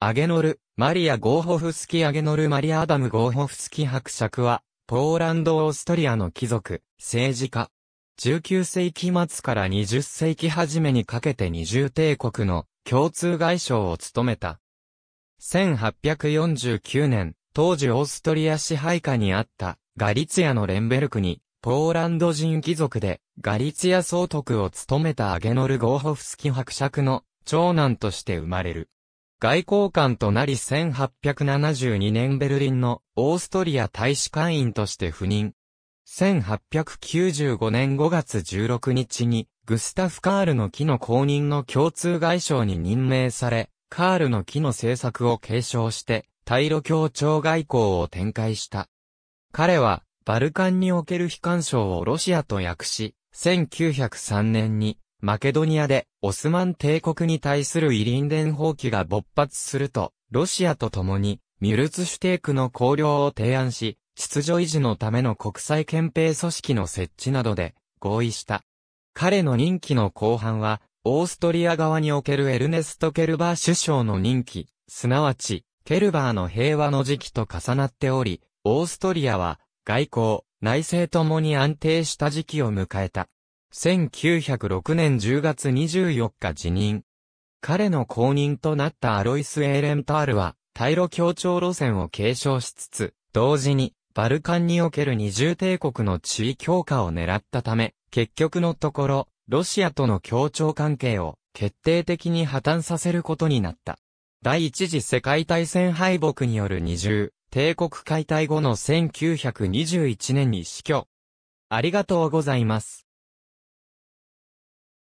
アゲノル、マリア・ゴーホフスキ・アゲノル・マリア・アダム・ゴーホフスキ伯爵は、ポーランド・オーストリアの貴族、政治家。19世紀末から20世紀初めにかけて二重帝国の共通外相を務めた。1849年、当時オーストリア支配下にあったガリツィアのレンベルクに、ポーランド人貴族でガリツィア総督を務めたアゲノル・ゴーホフスキ伯爵の長男として生まれる。外交官となり1872年ベルリンのオーストリア大使館員として赴任。1895年5月16日にグスタフ・カールの木の公認の共通外相に任命され、カールの木の政策を継承して対ロ協調外交を展開した。彼はバルカンにおける非干渉をロシアと訳し、1903年にマケドニアでオスマン帝国に対するイリンデン放棄が勃発すると、ロシアと共にミュルツシュテークの考慮を提案し、秩序維持のための国際憲兵組織の設置などで合意した。彼の任期の後半は、オーストリア側におけるエルネスト・ケルバー首相の任期、すなわち、ケルバーの平和の時期と重なっており、オーストリアは、外交、内政ともに安定した時期を迎えた。1906年10月24日辞任。彼の後任となったアロイス・エーレンタールは、対ロ協調路線を継承しつつ、同時に、バルカンにおける二重帝国の地位強化を狙ったため、結局のところ、ロシアとの協調関係を決定的に破綻させることになった。第一次世界大戦敗北による二重、帝国解体後の1921年に死去。ありがとうございます。